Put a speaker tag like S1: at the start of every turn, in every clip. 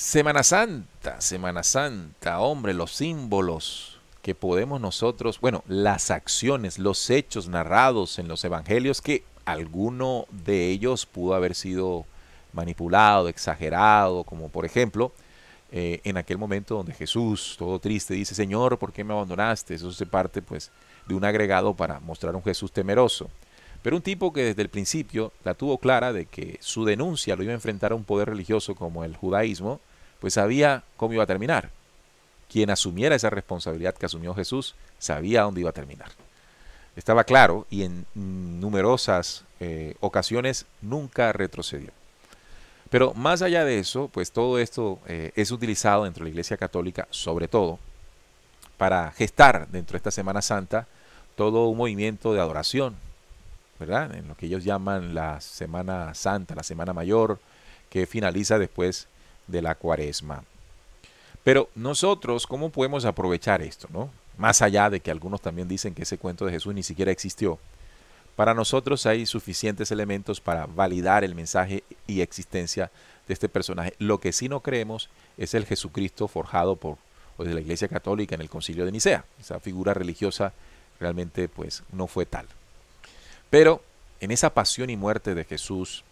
S1: Semana Santa, Semana Santa, hombre, los símbolos que podemos nosotros, bueno, las acciones, los hechos narrados en los evangelios, que alguno de ellos pudo haber sido manipulado, exagerado, como por ejemplo, eh, en aquel momento donde Jesús, todo triste, dice, Señor, ¿por qué me abandonaste? Eso se parte pues de un agregado para mostrar un Jesús temeroso. Pero un tipo que desde el principio la tuvo clara de que su denuncia lo iba a enfrentar a un poder religioso como el judaísmo, pues sabía cómo iba a terminar. Quien asumiera esa responsabilidad que asumió Jesús, sabía dónde iba a terminar. Estaba claro y en numerosas eh, ocasiones nunca retrocedió. Pero más allá de eso, pues todo esto eh, es utilizado dentro de la Iglesia Católica, sobre todo, para gestar dentro de esta Semana Santa todo un movimiento de adoración, ¿verdad? En lo que ellos llaman la Semana Santa, la Semana Mayor, que finaliza después de la cuaresma. Pero nosotros, ¿cómo podemos aprovechar esto? ¿no? Más allá de que algunos también dicen que ese cuento de Jesús ni siquiera existió. Para nosotros hay suficientes elementos para validar el mensaje y existencia de este personaje. Lo que sí no creemos es el Jesucristo forjado por la Iglesia Católica en el Concilio de Nicea. Esa figura religiosa realmente pues no fue tal. Pero en esa pasión y muerte de Jesús,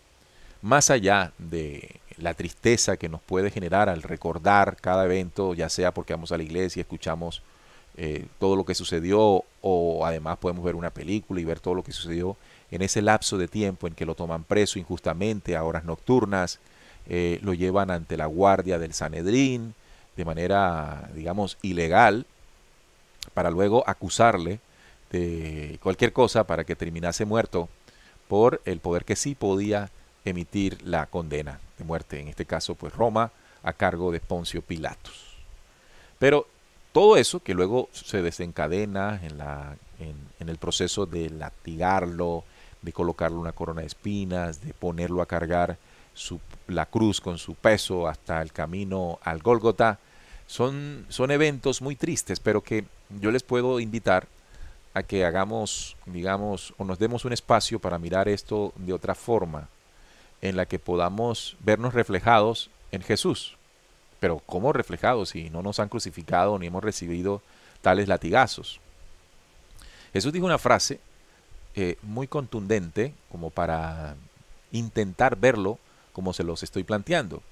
S1: más allá de la tristeza que nos puede generar al recordar cada evento, ya sea porque vamos a la iglesia, y escuchamos eh, todo lo que sucedió o además podemos ver una película y ver todo lo que sucedió en ese lapso de tiempo en que lo toman preso injustamente a horas nocturnas, eh, lo llevan ante la guardia del Sanedrín de manera, digamos, ilegal, para luego acusarle de cualquier cosa para que terminase muerto por el poder que sí podía emitir la condena de muerte, en este caso pues Roma, a cargo de Poncio Pilatos. Pero todo eso que luego se desencadena en, la, en, el proceso de latigarlo, de colocarle una corona de espinas, de ponerlo a cargar su, la cruz con su peso hasta el camino al Gólgota, son, son eventos muy tristes, pero que yo les puedo invitar a que hagamos, digamos, o nos demos un espacio para mirar esto de otra forma, en la que podamos vernos reflejados en Jesús. Pero ¿cómo reflejados si no nos han crucificado ni hemos recibido tales latigazos? Jesús dijo una frase eh, muy contundente como para intentar verlo como se los estoy planteando.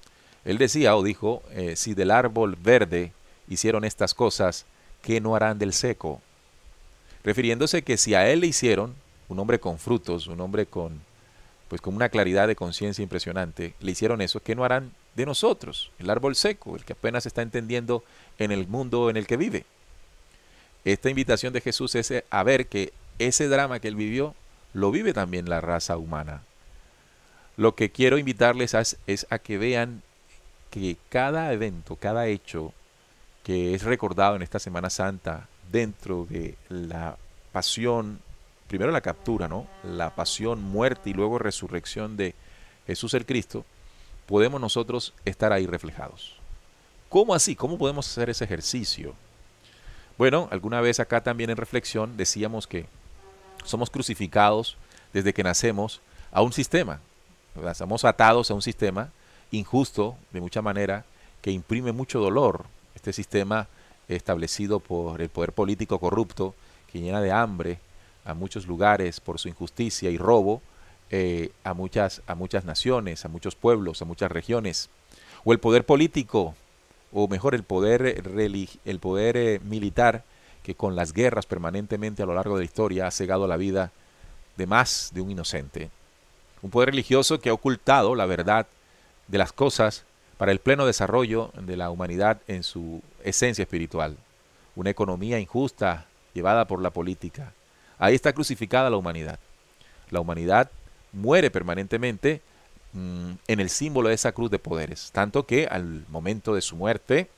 S1: Él decía o dijo, eh, si del árbol verde hicieron estas cosas, ¿qué no harán del seco? Refiriéndose que si a él le hicieron, un hombre con frutos, un hombre con pues con una claridad de conciencia impresionante, le hicieron eso, que no harán de nosotros, el árbol seco, el que apenas está entendiendo en el mundo en el que vive. Esta invitación de Jesús es eh, a ver que ese drama que él vivió lo vive también la raza humana. Lo que quiero invitarles es a que vean que cada evento, cada hecho que es recordado en esta Semana Santa dentro de la pasión primero la captura, ¿no? La pasión, muerte y luego resurrección de Jesús el Cristo, podemos nosotros estar ahí reflejados. ¿Cómo así? ¿Cómo podemos hacer ese ejercicio? Bueno, alguna vez acá también en reflexión decíamos que somos crucificados desde que nacemos a un sistema. Estamos atados a un sistema injusto, de mucha manera, que imprime mucho dolor. Este sistema establecido por el poder político corrupto, que llena de hambre, a muchos lugares por su injusticia y robo, eh, a, muchas, a muchas naciones, a muchos pueblos, a muchas regiones. O el poder político, o mejor el poder, el poder eh, militar, que con las guerras permanentemente a lo largo de la historia ha cegado la vida de más de un inocente. Un poder religioso que ha ocultado la verdad de las cosas para el pleno desarrollo de la humanidad en su esencia espiritual. Una economía injusta llevada por la política, Ahí está crucificada la humanidad. La humanidad muere permanentemente mm, en el símbolo de esa cruz de poderes, tanto que al momento de su muerte,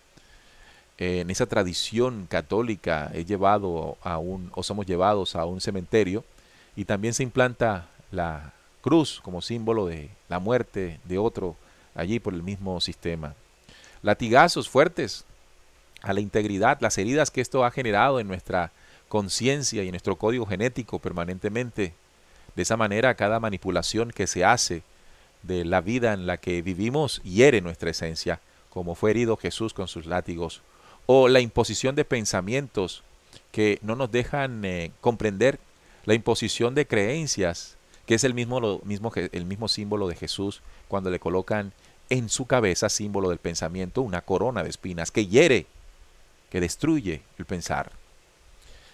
S1: eh, en esa tradición católica, llevado a un, o somos llevados a un cementerio, y también se implanta la cruz como símbolo de la muerte de otro allí por el mismo sistema. Latigazos fuertes a la integridad, las heridas que esto ha generado en nuestra conciencia y nuestro código genético permanentemente. De esa manera, cada manipulación que se hace de la vida en la que vivimos hiere nuestra esencia, como fue herido Jesús con sus látigos, o la imposición de pensamientos que no nos dejan eh, comprender, la imposición de creencias, que es el mismo, lo, mismo, el mismo símbolo de Jesús cuando le colocan en su cabeza, símbolo del pensamiento, una corona de espinas que hiere, que destruye el pensar.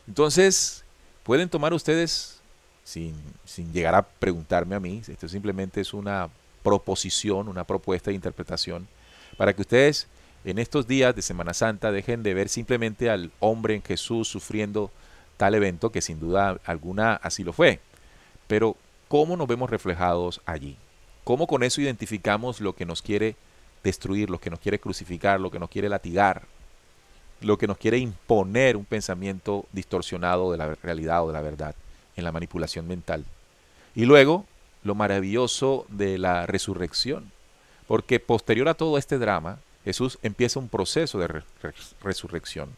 S1: Entonces, pueden tomar ustedes, sin, sin llegar a preguntarme a mí, esto simplemente es una proposición, una propuesta de interpretación, para que ustedes en estos días de Semana Santa dejen de ver simplemente al hombre en Jesús sufriendo tal evento que sin duda alguna así lo fue. Pero ¿cómo nos vemos reflejados allí? ¿Cómo con eso identificamos lo que nos quiere destruir, lo que nos quiere crucificar, lo que nos quiere latigar? lo que nos quiere imponer un pensamiento distorsionado de la realidad o de la verdad en la manipulación mental. Y luego, lo maravilloso de la resurrección, porque posterior a todo este drama, Jesús empieza un proceso de resurrección.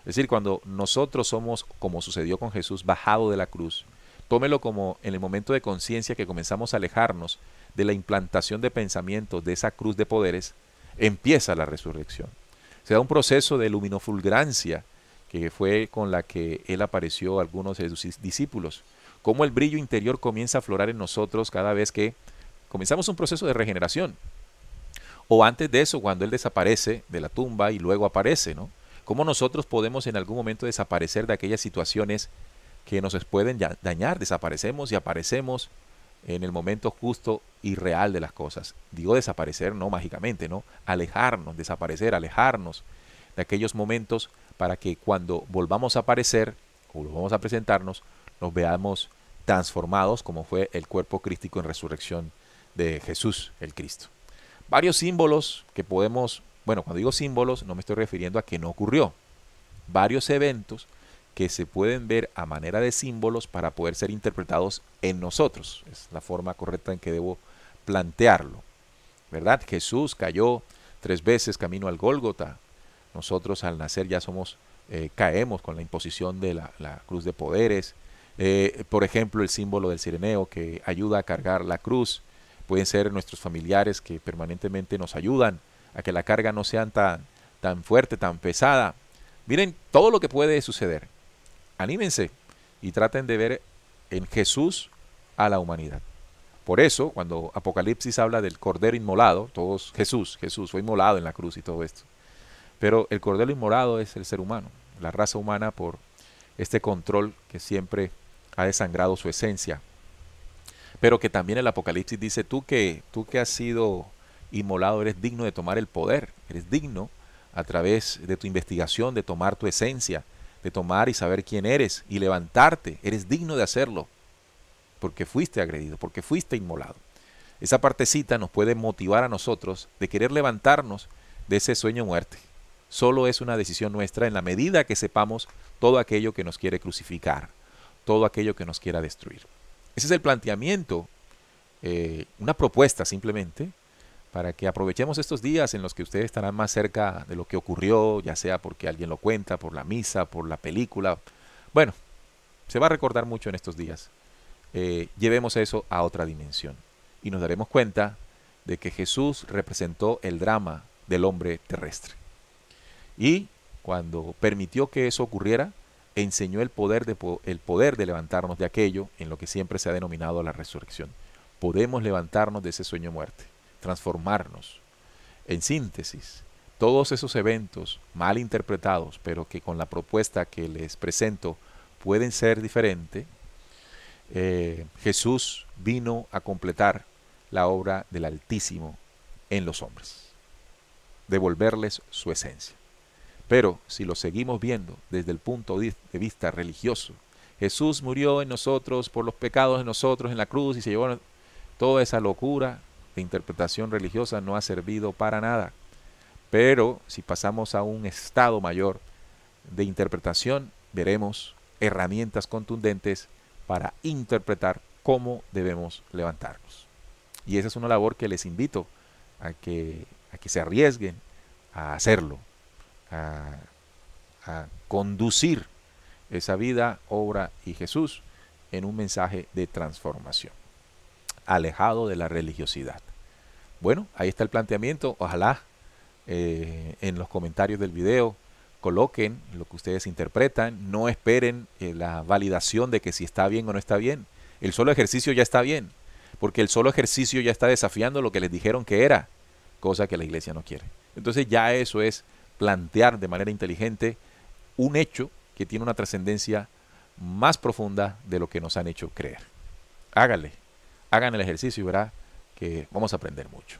S1: Es decir, cuando nosotros somos, como sucedió con Jesús, bajado de la cruz, tómelo como en el momento de conciencia que comenzamos a alejarnos de la implantación de pensamientos de esa cruz de poderes, empieza la resurrección se da un proceso de luminofulgrancia que fue con la que él apareció a algunos de sus discípulos. Cómo el brillo interior comienza a aflorar en nosotros cada vez que comenzamos un proceso de regeneración. O antes de eso, cuando él desaparece de la tumba y luego aparece, ¿no? Cómo nosotros podemos en algún momento desaparecer de aquellas situaciones que nos pueden dañar, desaparecemos y aparecemos en el momento justo y real de las cosas. Digo desaparecer, no mágicamente, ¿no? Alejarnos, desaparecer, alejarnos de aquellos momentos para que cuando volvamos a aparecer o volvamos a presentarnos, nos veamos transformados como fue el cuerpo crístico en resurrección de Jesús el Cristo. Varios símbolos que podemos, bueno, cuando digo símbolos no me estoy refiriendo a que no ocurrió. Varios eventos que se pueden ver a manera de símbolos para poder ser interpretados en nosotros. Es la forma correcta en que debo plantearlo. ¿Verdad? Jesús cayó tres veces camino al Gólgota. Nosotros al nacer ya somos, eh, caemos con la imposición de la, cruz de poderes. Eh, por ejemplo, el símbolo del sireneo que ayuda a cargar la cruz. Pueden ser nuestros familiares que permanentemente nos ayudan a que la carga no sea tan, tan fuerte, tan pesada. Miren todo lo que puede suceder anímense y traten de ver en Jesús a la humanidad. Por eso, cuando Apocalipsis habla del Cordero Inmolado, todos, Jesús, Jesús fue inmolado en la cruz y todo esto. Pero el Cordero Inmolado es el ser humano, la raza humana por este control que siempre ha desangrado su esencia. Pero que también el Apocalipsis dice, tú que, tú que has sido inmolado eres digno de tomar el poder, eres digno a través de tu investigación de tomar tu esencia, de tomar y saber quién eres y levantarte. Eres digno de hacerlo porque fuiste agredido, porque fuiste inmolado. Esa partecita nos puede motivar a nosotros de querer levantarnos de ese sueño muerte. Solo es una decisión nuestra en la medida que sepamos todo aquello que nos quiere crucificar, todo aquello que nos quiera destruir. Ese es el planteamiento, eh, una propuesta simplemente para que aprovechemos estos días en los que ustedes estarán más cerca de lo que ocurrió, ya sea porque alguien lo cuenta, por la misa, por la película. Bueno, se va a recordar mucho en estos días. Eh, llevemos eso a otra dimensión y nos daremos cuenta de que Jesús representó el drama del hombre terrestre. Y cuando permitió que eso ocurriera, enseñó el poder de, el poder de levantarnos de aquello en lo que siempre se ha denominado la resurrección. Podemos levantarnos de ese sueño muerte transformarnos. En síntesis, todos esos eventos mal interpretados, pero que con la propuesta que les presento pueden ser diferentes, eh, Jesús vino a completar la obra del Altísimo en los hombres, devolverles su esencia. Pero si lo seguimos viendo desde el punto de vista religioso, Jesús murió en nosotros por los pecados de nosotros en la cruz y se llevó toda esa locura de interpretación religiosa no ha servido para nada. Pero si pasamos a un estado mayor de interpretación, veremos herramientas contundentes para interpretar cómo debemos levantarnos. Y esa es una labor que les invito a que, se arriesguen a hacerlo, a, a conducir esa vida, obra y Jesús en un mensaje de transformación alejado de la religiosidad. Bueno, ahí está el planteamiento. Ojalá eh, en los comentarios del video coloquen lo que ustedes interpretan. No esperen eh, la validación de que si está bien o no está bien. El solo ejercicio ya está bien, porque el solo ejercicio ya está desafiando lo que les dijeron que era, cosa que la iglesia no quiere. Entonces ya eso es plantear de manera inteligente un hecho que tiene una trascendencia más profunda de lo que nos han hecho creer. Hágale hagan el ejercicio y verá que vamos a aprender mucho.